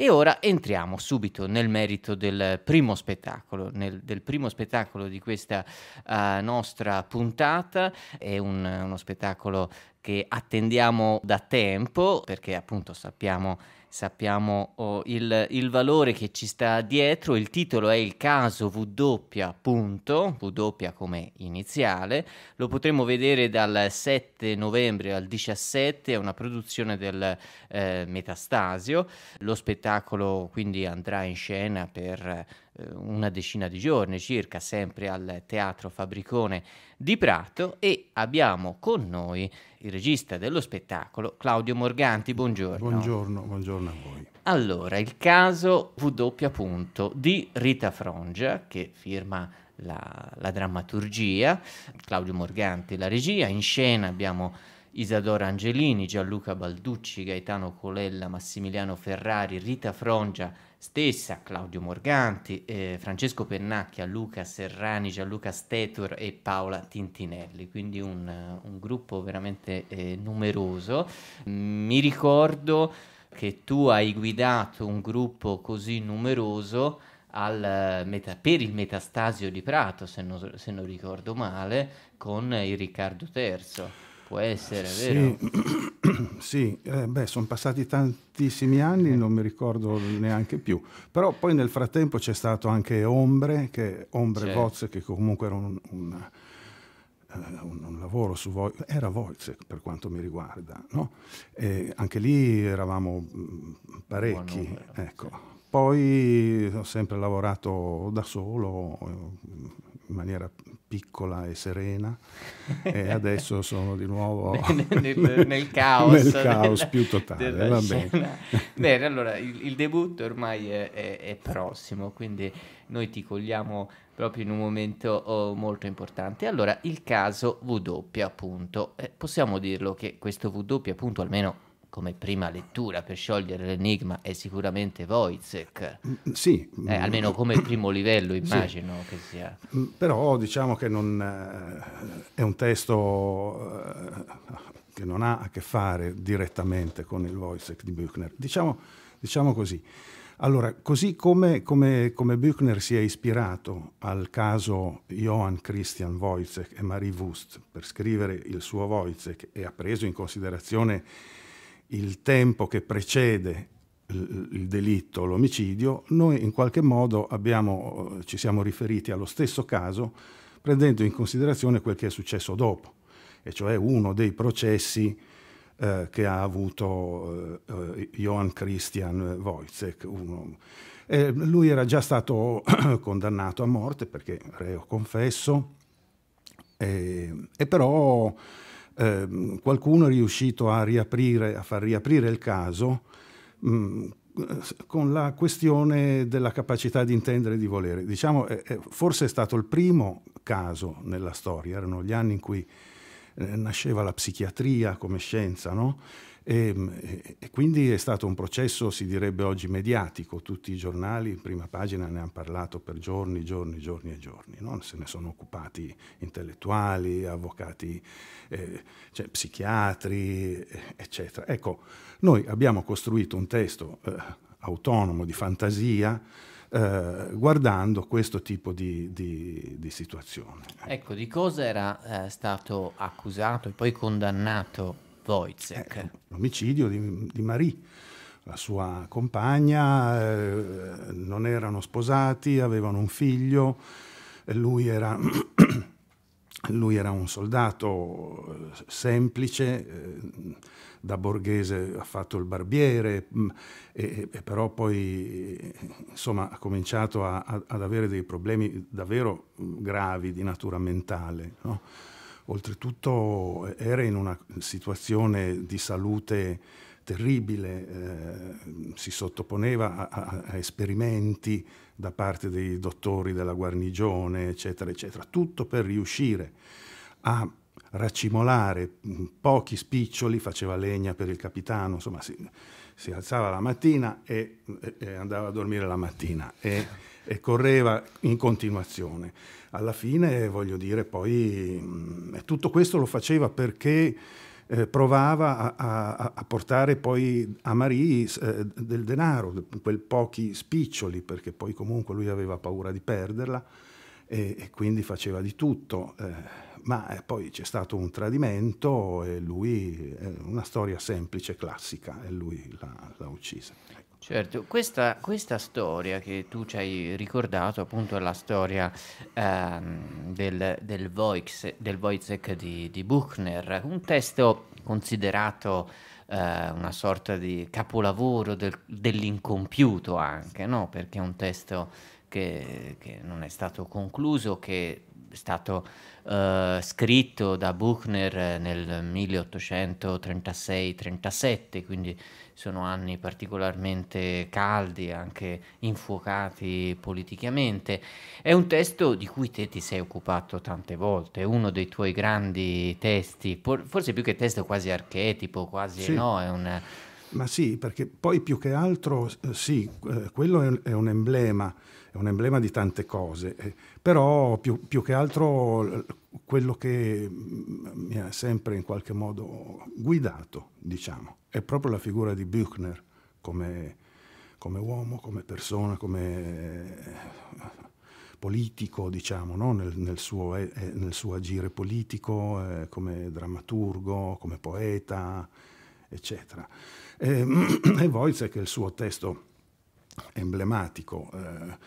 E ora entriamo subito nel merito del primo spettacolo, nel, del primo spettacolo di questa uh, nostra puntata. È un, uno spettacolo che attendiamo da tempo perché appunto sappiamo sappiamo oh, il, il, valore che ci sta dietro, il titolo è il caso W, punto, W come iniziale, lo potremo vedere dal 7 novembre al 17, è una produzione del eh, Metastasio, lo spettacolo quindi andrà in scena per eh, una decina di giorni circa, sempre al Teatro Fabricone di Prato e abbiamo con noi il regista dello spettacolo Claudio Morganti, buongiorno. Buongiorno, buongiorno a voi. Allora, il caso W punto di Rita Frongia che firma la, la drammaturgia, Claudio Morganti la regia, in scena abbiamo Isadora Angelini, Gianluca Balducci, Gaetano Colella, Massimiliano Ferrari, Rita Frongia stessa, Claudio Morganti, eh, Francesco Pennacchia, Luca Serrani, Gianluca Stetor e Paola Tintinelli, quindi un, un gruppo veramente eh, numeroso. Mi ricordo che tu hai guidato un gruppo così numeroso al, eh, meta, per il metastasio di Prato, se non, se non ricordo male, con il Riccardo III. Può essere, vero? Sì, Eh, beh, sono passati tantissimi anni, non mi ricordo neanche più. Però poi nel frattempo c'è stato anche Ombre, che, Ombre certo. Voz, che comunque era un, un, eh, un, un lavoro su Voz, era Voz per quanto mi riguarda, no? anche lì eravamo mm, parecchi, ecco. Poi ho sempre lavorato da solo eh, in maniera piccola e serena e adesso sono di nuovo nel, nel, nel, caos, nel caos della, più totale. Va bene. bene, allora il, il, debutto ormai è, è, è, prossimo, quindi noi ti cogliamo proprio in un momento oh, molto importante. Allora, il caso W, appunto, eh, possiamo dirlo che questo W, appunto, almeno come prima lettura per sciogliere l'enigma è sicuramente Wojciech. Mm, mm, sì. Eh, mm, almeno come primo livello immagino sì. che sia. Però diciamo che non, eh, è un testo eh, che non ha a che fare direttamente con il Wojciech di Büchner. Diciamo, diciamo così. Allora, così come, come, come, Büchner si è ispirato al caso Johann Christian Wojciech e Marie Wust per scrivere il suo Wojciech e ha preso in considerazione il tempo che precede il delitto, l'omicidio, noi in qualche modo abbiamo, ci siamo riferiti allo stesso caso prendendo in considerazione quel che è successo dopo, e cioè uno dei processi eh, che ha avuto eh, eh Johann Christian Wojcek. Uno, eh, lui era già stato condannato a morte perché reo confesso, e però Ehm, qualcuno è riuscito a, riaprire, a far riaprire il caso mm, con la questione della capacità di intendere e di volere. Diciamo, forse è stato il primo caso nella storia, erano gli anni in cui eh, nasceva la psichiatria come scienza, no? Ehm, e, e, quindi è stato un processo, si direbbe oggi, mediatico. Tutti i giornali, in prima pagina, ne hanno parlato per giorni, giorni, giorni e giorni. No? Se ne sono occupati intellettuali, avvocati, eh, cioè, psichiatri, eh, eccetera. Ecco, noi abbiamo costruito un testo eh, autonomo di fantasia. Eh, guardando questo tipo di, di, di, situazione. Ecco, di cosa era eh, stato accusato e poi condannato Wojciech. Eh, l'omicidio di, di Marie, la sua compagna, eh, non erano sposati, avevano un figlio, lui era, lui era un soldato eh, semplice, eh, da borghese ha fatto il barbiere, mh, mm, e, e però poi insomma, ha cominciato a, a, ad avere dei problemi davvero mm, gravi di natura mentale. No? Oltretutto eh, era in una situazione di salute terribile, eh, si sottoponeva a, a, a, esperimenti da parte dei dottori della guarnigione, eccetera, eccetera, tutto per riuscire a racimolare mm, pochi spiccioli, faceva legna per il capitano, insomma si, si alzava la mattina e, e andava a dormire la mattina e, e, correva in continuazione. Alla fine, voglio dire, poi mm, tutto questo lo faceva perché eh, provava a, a, a, portare poi a Marie eh, del denaro, quei pochi spiccioli, perché poi comunque lui aveva paura di perderla e, e quindi faceva di tutto. Eh ma eh, poi c'è stato un tradimento e lui, eh, una storia semplice, classica, e lui l'ha, l'ha uccisa. Ecco. Certo, questa, questa, storia che tu ci hai ricordato, appunto è la storia ehm, del, del, Voix, del Wojcek di, di, Buchner, un testo considerato eh, una sorta di capolavoro del, dell'incompiuto anche, no? perché è un testo che, che non è stato concluso, che stato uh, scritto da Buchner eh, nel 1836-37, quindi sono anni particolarmente caldi, anche infuocati politicamente. È un testo di cui te ti sei occupato tante volte, è uno dei tuoi grandi testi, forse più che testo quasi archetipo, quasi sì. no, è un... Ma sì, perché poi più che altro, eh, sì, quello è un emblema un emblema di tante cose, eh, però più, più, che altro quello che mm, mi ha sempre in qualche modo guidato, diciamo, è proprio la figura di Büchner come, come uomo, come persona, come eh, politico, diciamo, no? nel, nel, suo, eh, eh nel, suo, agire politico, come drammaturgo, come poeta, eccetera. Ehm, e, e Voice, che il suo testo emblematico, eh,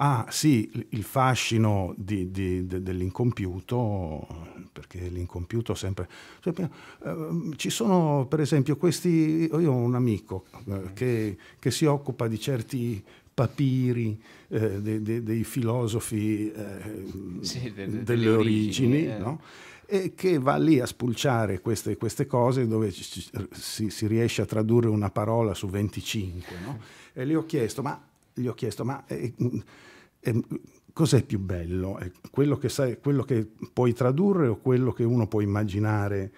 ah, sì il fascino di, di, de, dell'incompiuto, perché l'incompiuto sempre... Cioè, eh, ci sono per esempio questi... Io ho un amico eh, mm. che, che, si occupa di certi papiri eh, de, de, dei filosofi eh, sì, delle, delle, origini, origini eh. no? e che va lì a spulciare queste, queste cose dove ci, si, si, riesce a tradurre una parola su 25. No? E gli ho chiesto, ma gli ho chiesto, ma eh, eh, mm, eh mm, cos'è più bello? Eh, quello che, sai, quello che puoi tradurre o quello che uno può immaginare?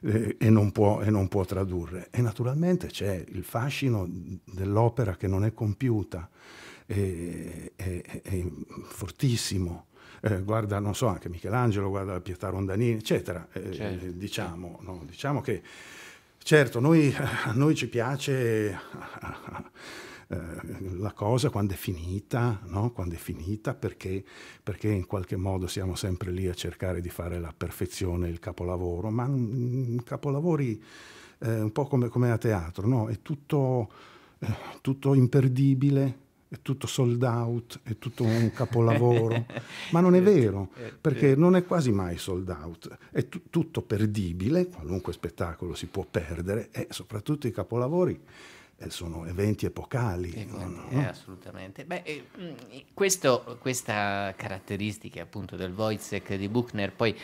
Eh, e non, può, e, non può, tradurre. E naturalmente c'è il fascino dell'opera che non è compiuta, è, è, è fortissimo. Eh, guarda, non so, anche Michelangelo, guarda Pietà Rondanini, eccetera. Eh, certo. diciamo, no? diciamo, che, certo, noi, a noi ci piace... Eh, la cosa quando è finita, no? quando è finita perché, perché, in qualche modo siamo sempre lì a cercare di fare la perfezione, il capolavoro, ma mh, capolavori eh, un po' come, come, a teatro, no? è tutto, eh, tutto imperdibile, è tutto sold out, è tutto un capolavoro, ma non è vero, perché non è quasi mai sold out, è tutto perdibile, qualunque spettacolo si può perdere e soprattutto i capolavori sono eventi epocali. Eh, no? eh, assolutamente. Beh, eh, mm, questo, questa caratteristica appunto del Wojciech di Buchner poi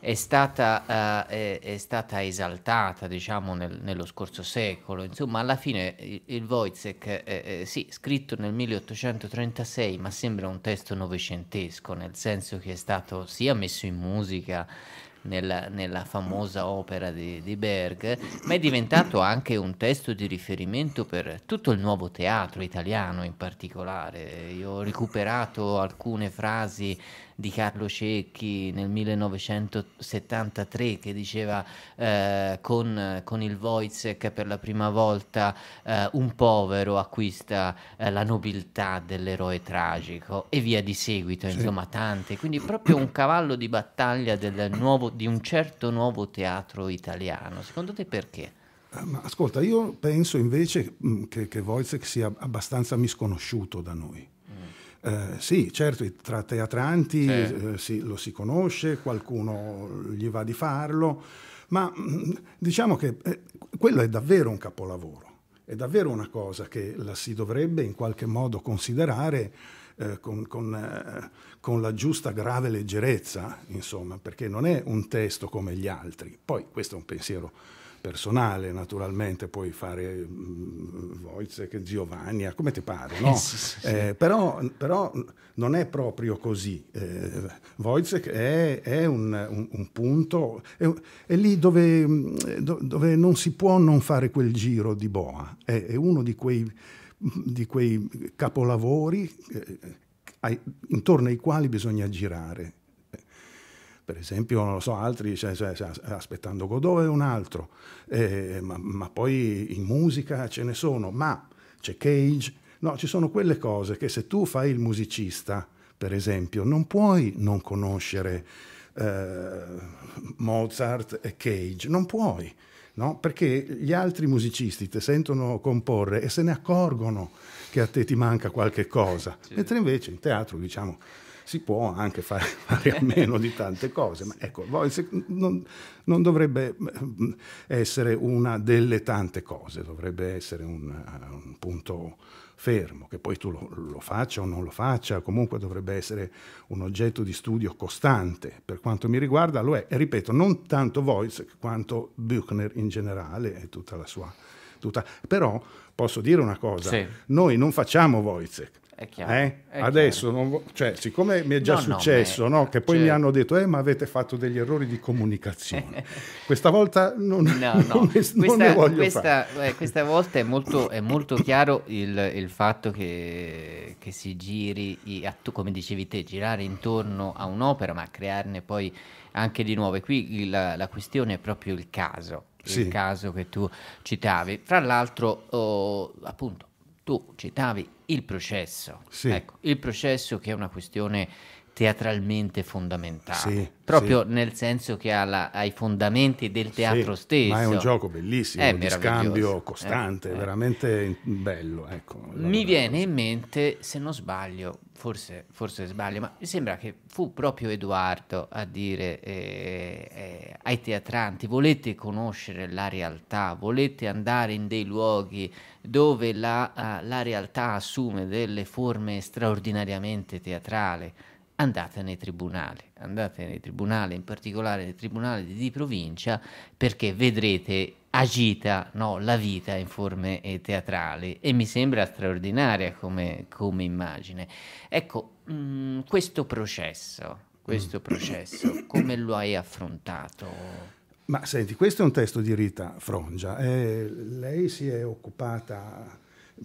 è stata, eh, è stata esaltata diciamo nel, nello scorso secolo. Insomma, alla fine il, il Wojciech, eh, sì, scritto nel 1836, ma sembra un testo novecentesco, nel senso che è stato sia messo in musica nella, nella famosa opera di, di, Berg, ma è diventato anche un testo di riferimento per tutto il nuovo teatro italiano in particolare. Io ho recuperato alcune frasi di Carlo Cecchi nel 1973 che diceva eh, con, con, il Wojciech per la prima volta eh, un povero acquista eh, la nobiltà dell'eroe tragico e via di seguito, sì. insomma tante, quindi proprio un cavallo di battaglia nuovo, di un certo nuovo teatro italiano. Secondo te perché? Eh, ma ascolta, io penso invece che, che Wojciech sia abbastanza misconosciuto da noi. Eh, sì, certo, tra teatranti eh. Eh, sì, lo si conosce, qualcuno gli va di farlo, ma mm, diciamo che eh, quello è davvero un capolavoro, è davvero una cosa che la si dovrebbe in qualche modo considerare eh, con, con, con, la giusta grave leggerezza, insomma, perché non è un testo come gli altri. Poi questo è un pensiero personale naturalmente, puoi fare Wojciech, mm, Giovanni, come ti pare, no? Eh, sì, sì, sì. Eh, però, però, non è proprio così. Eh, Wojciech è, è un, un, un, punto, è, è lì dove, mm, dove, non si può non fare quel giro di boa, è, è uno di quei, di quei capolavori eh, intorno ai quali bisogna girare per esempio, non lo so, altri cioè, cioè, cioè, aspettando Godot è un altro, eh, ma, ma, poi in musica ce ne sono, ma c'è Cage, no, ci sono quelle cose che se tu fai il musicista, per esempio, non puoi non conoscere eh, Mozart e Cage, non puoi. No? Perché gli altri musicisti ti sentono comporre e se ne accorgono che a te ti manca qualche cosa, mentre invece in teatro diciamo si può anche fare, fare a eh. meno di tante cose, ma ecco, Voice non, non, dovrebbe eh, essere una delle tante cose, dovrebbe essere un, eh, un punto fermo, che poi tu lo, lo, faccia o non lo faccia, comunque dovrebbe essere un oggetto di studio costante. Per quanto mi riguarda lo è, e ripeto, non tanto Voice quanto Buchner in generale e tutta la sua... Tutta. Però posso dire una cosa, sì. noi non facciamo Wojciech, è chiaro, eh? è Adesso, non, cioè, siccome mi è già no, successo, no, è, no, che poi cioè... mi hanno detto, eh, ma avete fatto degli errori di comunicazione. questa volta non, no, non, questa, non ne voglio questa, eh, questa volta è molto, è molto chiaro il, il, fatto che, che si giri, i, come dicevi te, girare intorno a un'opera, ma crearne poi anche di nuove. Qui la, la questione è proprio il caso il sì. caso che tu citavi. Fra l'altro, oh, appunto, tu citavi il processo, sì. ecco, il processo che è una questione teatralmente fondamentale. Sì, proprio sì. nel senso che ha, la, ha, i fondamenti del teatro sì, stesso. Ma è un gioco bellissimo, è di scambio eh, costante, eh, eh. veramente bello. Ecco, Mi viene in mente, se non sbaglio, forse, forse, sbaglio, ma mi sembra che fu proprio Edoardo a dire eh, eh ai teatranti, volete conoscere la realtà, volete andare in dei luoghi dove la, eh, la realtà assume delle forme straordinariamente teatrali andate nei tribunali, andate nei tribunali, in particolare nei tribunali di provincia, perché vedrete agita no, la vita in forme eh, teatrali e mi sembra straordinaria come, come immagine. Ecco, mh, mm, questo processo, questo mm. processo, come lo hai affrontato? Ma senti, questo è un testo di Rita Frongia. Eh, lei si è occupata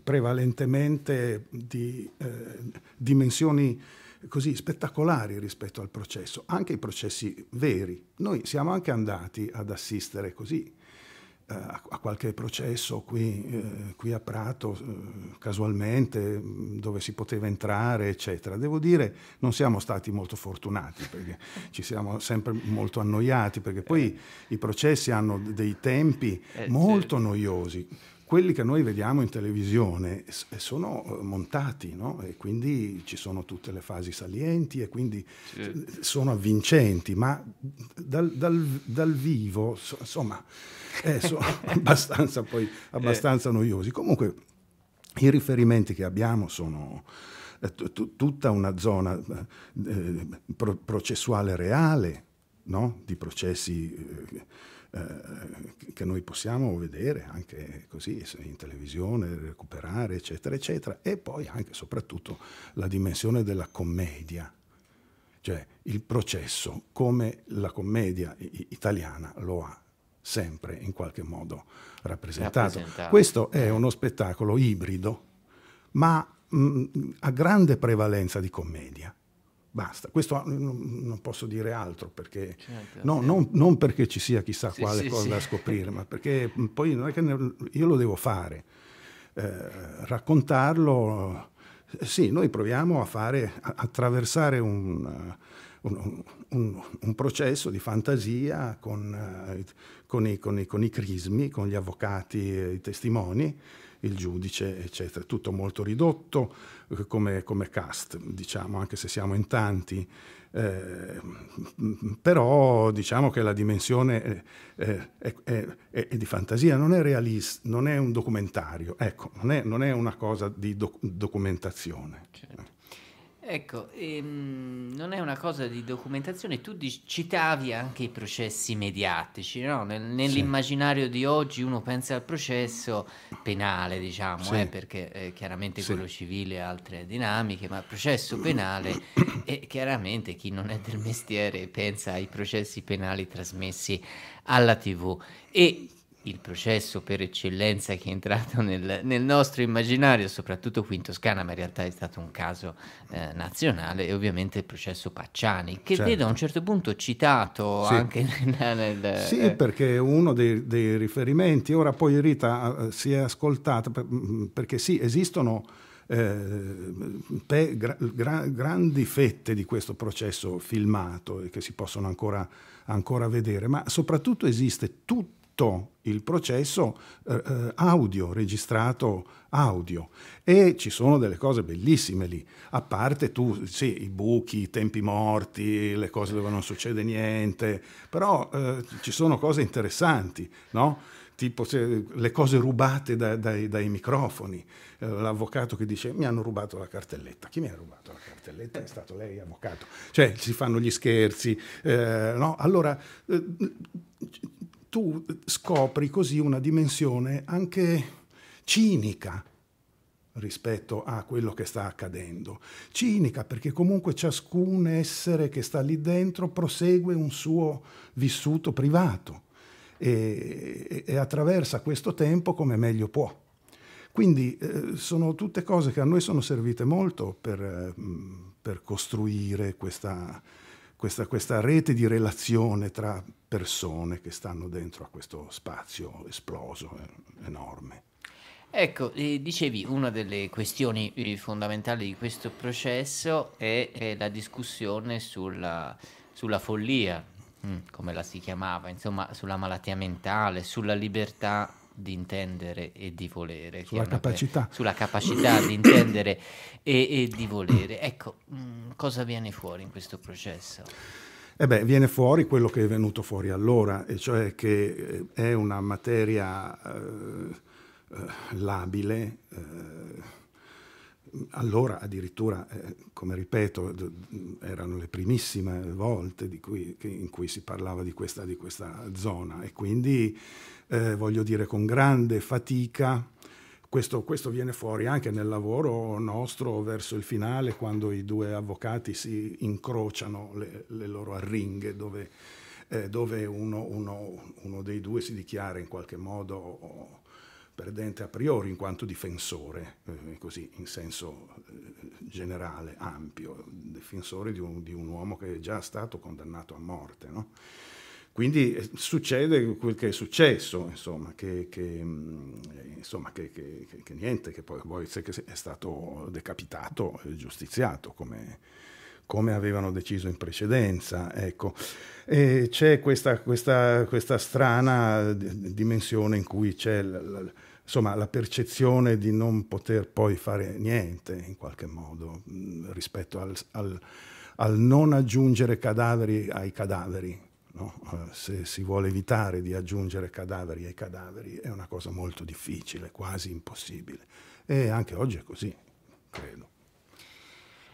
prevalentemente di eh, dimensioni così spettacolari rispetto al processo, anche i processi veri. Noi siamo anche andati ad assistere così eh, a qualche processo qui, eh, qui a Prato, eh, casualmente, dove si poteva entrare, eccetera. Devo dire, non siamo stati molto fortunati, perché ci siamo sempre molto annoiati, perché poi eh. i processi hanno dei tempi eh, molto noiosi quelli che noi vediamo in televisione eh, sono eh, montati, no? E quindi ci sono tutte le fasi salienti e quindi sì. Eh, sono avvincenti, ma dal, dal, dal vivo, insomma, eh, sono abbastanza, poi, abbastanza eh. noiosi. Comunque, i riferimenti che abbiamo sono tutta una zona eh, pro processuale reale, no? Di processi eh, che noi possiamo vedere anche così in televisione, recuperare, eccetera, eccetera, e poi anche e soprattutto la dimensione della commedia, cioè il processo come la commedia italiana lo ha sempre in qualche modo rappresentato. rappresentato. Questo è uno spettacolo ibrido, ma mh, mm, a grande prevalenza di commedia Basta, questo ah, non posso dire altro, perché, certo, no, eh. non, non, perché ci sia chissà sì, quale sì, cosa sì. da scoprire, ma perché mm, poi non è che ne, io lo devo fare. Eh, raccontarlo, eh, sì, noi proviamo a fare, attraversare eh, un, un, un, un, processo di fantasia con, con, i, con, i, con i crismi, con gli avvocati, i testimoni, il giudice, eccetera. Tutto molto ridotto eh, come, come cast, diciamo, anche se siamo in tanti. Eh, però diciamo che la dimensione eh, eh, è, è, è, è di fantasia, non è realista, non è un documentario, ecco, non è, non una cosa di doc documentazione. Certo. Ecco, ehm, non è una cosa di documentazione, tu dici, citavi anche i processi mediatici, no? Nel, nell'immaginario sì. di oggi uno pensa al processo penale, diciamo, sì. eh, perché eh, chiaramente sì. quello civile ha altre dinamiche, ma il processo mm. penale è chiaramente chi non è del mestiere pensa ai processi penali trasmessi alla tv. E il processo per eccellenza che è entrato nel, nel, nostro immaginario, soprattutto qui in Toscana, ma in realtà è stato un caso eh, nazionale, è ovviamente il processo Pacciani, che certo. vedo a un certo punto citato sì. anche nel... nel eh, sì, eh. perché è uno dei, dei, riferimenti. Ora poi Rita eh, si è ascoltata, per, mm, mm, perché sì, esistono... Eh, pe, gra, gra, grandi fette di questo processo filmato e che si possono ancora, ancora vedere, ma soprattutto esiste tutto tutto il processo eh, eh, audio, registrato audio. E ci sono delle cose bellissime lì, a parte tu, sì, i buchi, i tempi morti, le cose dove non succede niente, però eh, ci sono cose interessanti, no? tipo se, le cose rubate da, dai, dai, microfoni, eh, l'avvocato che dice mi hanno rubato la cartelletta, chi mi ha rubato la cartelletta? È stato lei avvocato, cioè si fanno gli scherzi, eh, no? Allora eh, tu scopri così una dimensione anche cinica rispetto a quello che sta accadendo. Cinica perché comunque ciascun essere che sta lì dentro prosegue un suo vissuto privato e, e, e attraversa questo tempo come meglio può. Quindi eh, sono tutte cose che a noi sono servite molto per, eh, per costruire questa, questa, questa rete di relazione tra persone che stanno dentro a questo spazio esploso, eh, enorme. Ecco, eh, dicevi, una delle questioni eh, fondamentali di questo processo è, è la discussione sulla, sulla follia, mm, come la si chiamava, insomma, sulla malattia mentale, sulla libertà di intendere e di volere. Sulla capacità. Una, sulla capacità di intendere e, e, di volere. Ecco, mh, mm, cosa viene fuori in questo processo? Eh beh, viene fuori quello che è venuto fuori allora, e cioè che eh, è una materia eh, eh labile. Eh, allora addirittura, eh, come ripeto, erano le primissime volte cui, in cui si parlava di questa, di questa zona e quindi eh, voglio dire con grande fatica, questo, questo, viene fuori anche nel lavoro nostro verso il finale quando i due avvocati si incrociano le, le loro arringhe dove, eh, dove uno, uno, uno, dei due si dichiara in qualche modo perdente a priori in quanto difensore, eh, così in senso eh, generale, ampio, difensore di un, di un, uomo che è già stato condannato a morte. No? Quindi eh, succede quel che è successo, insomma, che, che, mm, insomma, che, che niente, che poi, poi è stato decapitato, giustiziato come come avevano deciso in precedenza. Ecco. E c'è questa, questa, questa strana dimensione in cui c'è l- insomma, la percezione di non poter poi fare niente in qualche modo rispetto al, al, al non aggiungere cadaveri ai cadaveri. No? Eh, se si vuole evitare di aggiungere cadaveri ai cadaveri è una cosa molto difficile, quasi impossibile. E anche oggi è così, credo.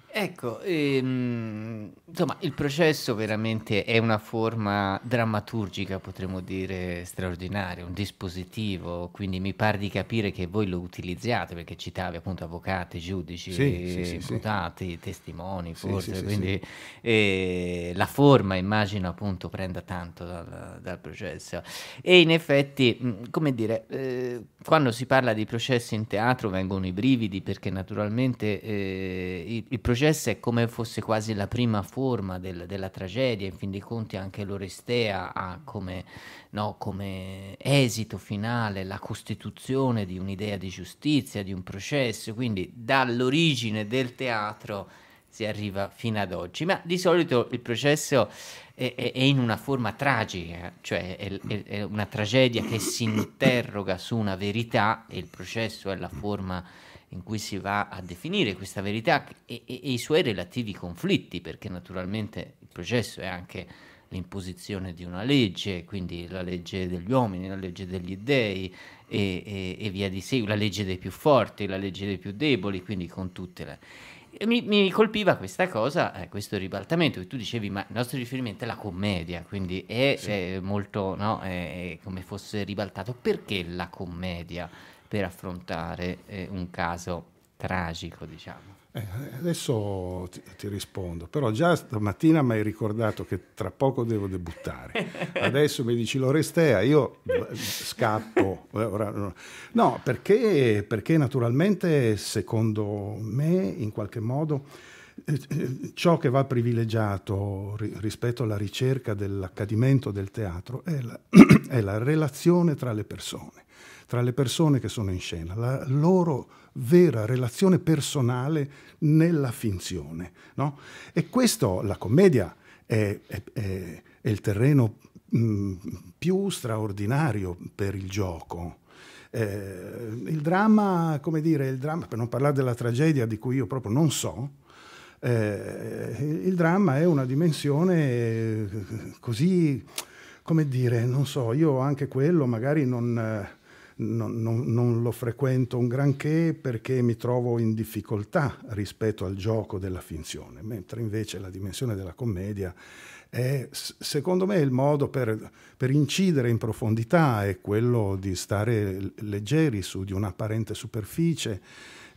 Ecco, ehm, insomma, il processo veramente è una forma drammaturgica, potremmo dire, straordinaria, un dispositivo, quindi mi pare di capire che voi lo utilizziate, perché citavi appunto avvocati, giudici, sì, sì, imputati, sì. testimoni, forse, quindi eh, la forma immagino appunto prenda tanto dal, dal processo. E in effetti, mm, come dire, eh, quando si parla di processi in teatro vengono i brividi, perché naturalmente eh, il, il processo successo è come fosse quasi la prima forma del, della tragedia, in fin dei conti anche l'Orestea ha come, no, come esito finale la costituzione di un'idea di giustizia, di un processo, quindi dall'origine del teatro si arriva fino ad oggi, ma di solito il processo è, è, è in una forma tragica, cioè è, è, una tragedia che si interroga su una verità e il processo è la forma in cui si va a definire questa verità e, e, e i suoi relativi conflitti, perché naturalmente il processo è anche l'imposizione di una legge, quindi la legge degli uomini, la legge degli dèi e, e, e, via di seguito, la legge dei più forti, la legge dei più deboli, quindi con tutte le... Mi, mi colpiva questa cosa, eh, questo ribaltamento che tu dicevi, ma il nostro riferimento è la commedia, quindi è, sì. è molto, no, è, è come fosse ribaltato. Perché la commedia? per affrontare eh, un caso tragico, diciamo. Eh, adesso ti, ti, rispondo, però già stamattina mi hai ricordato che tra poco devo debuttare. Adesso mi dici Lorestea, io scappo. Eh, no, perché, perché naturalmente secondo me in qualche modo ciò che va privilegiato rispetto alla ricerca dell'accadimento del teatro è la, è la, relazione tra le persone, tra le persone che sono in scena, la loro vera relazione personale nella finzione. No? E questo, la commedia, è, è, è il terreno mh, mm, più straordinario per il gioco. Eh, il dramma, come dire, il dramma, per non parlare della tragedia di cui io proprio non so, eh, il dramma è una dimensione eh, così, come dire, non so, io anche quello magari non... Eh, non, non, non, lo frequento un granché perché mi trovo in difficoltà rispetto al gioco della finzione, mentre invece la dimensione della commedia e secondo me il modo per, per, incidere in profondità è quello di stare leggeri su di un'apparente superficie.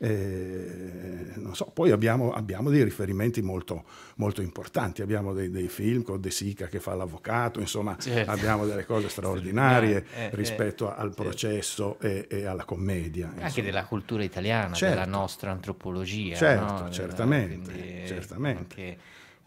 Eh, so, poi abbiamo, abbiamo, dei riferimenti molto, molto importanti, abbiamo dei, dei, film con De Sica che fa l'avvocato, insomma certo. abbiamo delle cose straordinarie eh, eh rispetto eh, al processo certo. e, e, alla commedia. Anche della cultura italiana, certo. della nostra antropologia. Certo, no? Eh, certamente. quindi, certamente. Anche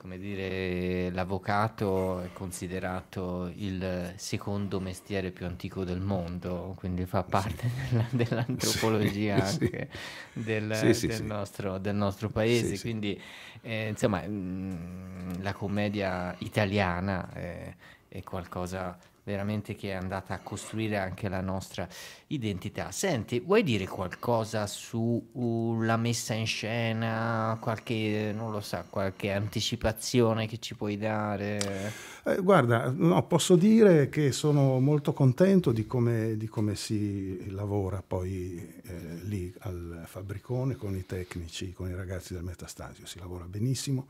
come dire, l'avvocato è considerato il secondo mestiere più antico del mondo, quindi fa parte sì. della, dell'antropologia sì, anche sì. Del, del, nostro, del, nostro, paese. quindi, eh, insomma, mh, mm, la commedia italiana è, è qualcosa veramente che è andata a costruire anche la nostra identità. Senti, vuoi dire qualcosa sulla uh, messa in scena, qualche, non lo so, qualche anticipazione che ci puoi dare? Eh, guarda, no, posso dire che sono molto contento di come, di come si lavora poi eh, lì al fabbricone con i tecnici, con i ragazzi del Metastasio, si lavora benissimo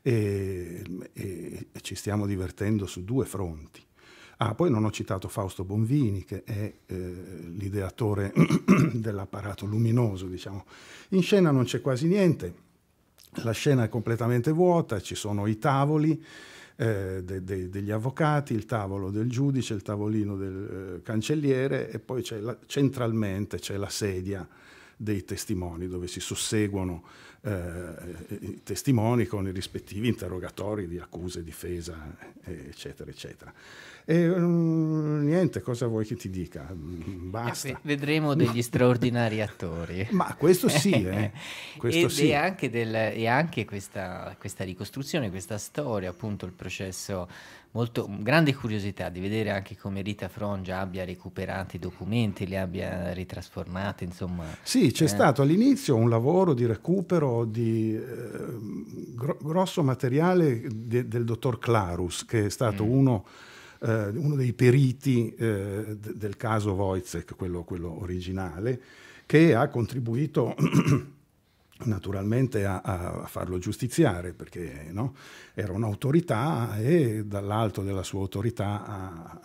e, e ci stiamo divertendo su due fronti Ah, poi non ho citato Fausto Bonvini, che è eh, l'ideatore dell'apparato luminoso, diciamo. In scena non c'è quasi niente, la scena è completamente vuota, ci sono i tavoli, eh, de, de, degli avvocati, il tavolo del giudice, il tavolino del eh, cancelliere e poi la, centralmente c'è la sedia dei testimoni, dove si susseguono eh, i testimoni con i rispettivi interrogatori di accusa, difesa, eh, eccetera, eccetera. E mm, niente, cosa vuoi che ti dica? Mm, basta. Vedremo degli straordinari attori. Ma questo sì, eh. questo sì. E anche, del, e anche questa, questa ricostruzione, questa storia, appunto il processo molto, grande curiosità di vedere anche come Rita Frongia abbia recuperato i documenti, li abbia ritrasformati, insomma. Sì, c'è eh. stato all'inizio un lavoro di recupero di eh, gro- grosso materiale de- del dottor Clarus, che è stato mm. uno, eh, uno, dei periti eh, de- del caso Wojcek, quello, quello originale, che ha contribuito naturalmente a, a, farlo giustiziare perché no? era un'autorità e dall'alto della sua autorità ha,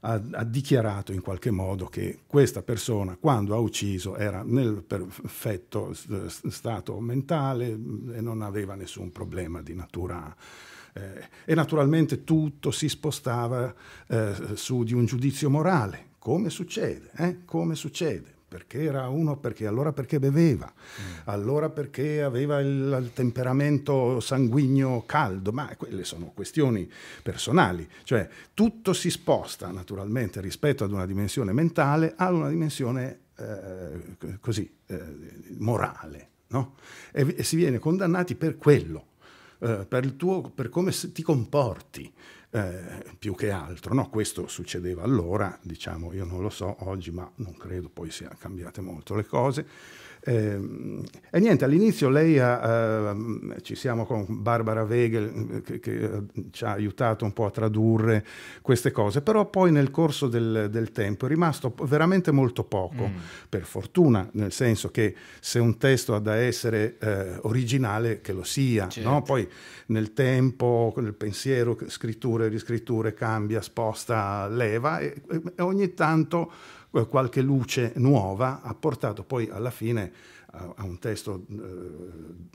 ha, ha, dichiarato in qualche modo che questa persona quando ha ucciso era nel perfetto stato mentale e non aveva nessun problema di natura eh, e naturalmente tutto si spostava eh, su di un giudizio morale, come succede, eh? come succede perché era uno, perché allora perché beveva, mm. allora perché aveva il, il, temperamento sanguigno caldo, ma quelle sono questioni personali, cioè tutto si sposta naturalmente rispetto ad una dimensione mentale ad una dimensione eh, così, eh, morale, no? e, e si viene condannati per quello eh, per, tuo, per, come ti comporti. Eh, più che altro, no? questo succedeva allora, diciamo io non lo so oggi, ma non credo poi siano cambiate molto le cose. E, ehm, e niente, all'inizio lei ha, eh, ci siamo con Barbara Wegel ehm, che, che, ehm, ci ha aiutato un po' a tradurre queste cose, però poi nel corso del, del tempo è rimasto veramente molto poco, mm. per fortuna, nel senso che se un testo ha da essere eh, originale, che lo sia, certo. no? poi nel tempo, nel pensiero, scritture, riscritture, cambia, sposta, leva e, e ogni tanto eh, qualche luce nuova ha portato poi alla fine eh, a, un testo eh,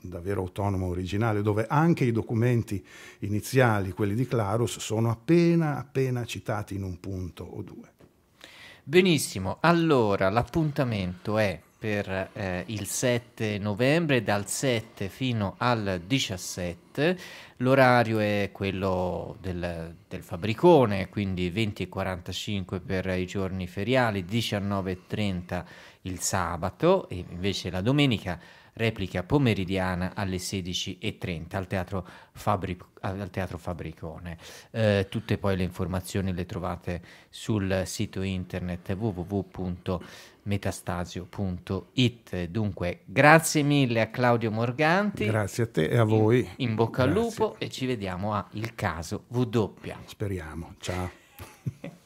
davvero autonomo, originale, dove anche i documenti iniziali, quelli di Clarus, sono appena, appena citati in un punto o due. Benissimo, allora l'appuntamento è per eh, il 7 novembre dal 7 fino al 17 l'orario è quello del, del fabbricone quindi 20.45 per i giorni feriali 19.30 il sabato e invece la domenica replica pomeridiana alle 16.30 al teatro, Fabri- al teatro Fabricone. Eh, tutte poi le informazioni le trovate sul sito internet www.fabricone.com metastasio.it. Dunque, grazie mille a Claudio Morganti. Grazie a te e a voi. In, in bocca grazie. al lupo e ci vediamo a Il caso V. Speriamo. Ciao.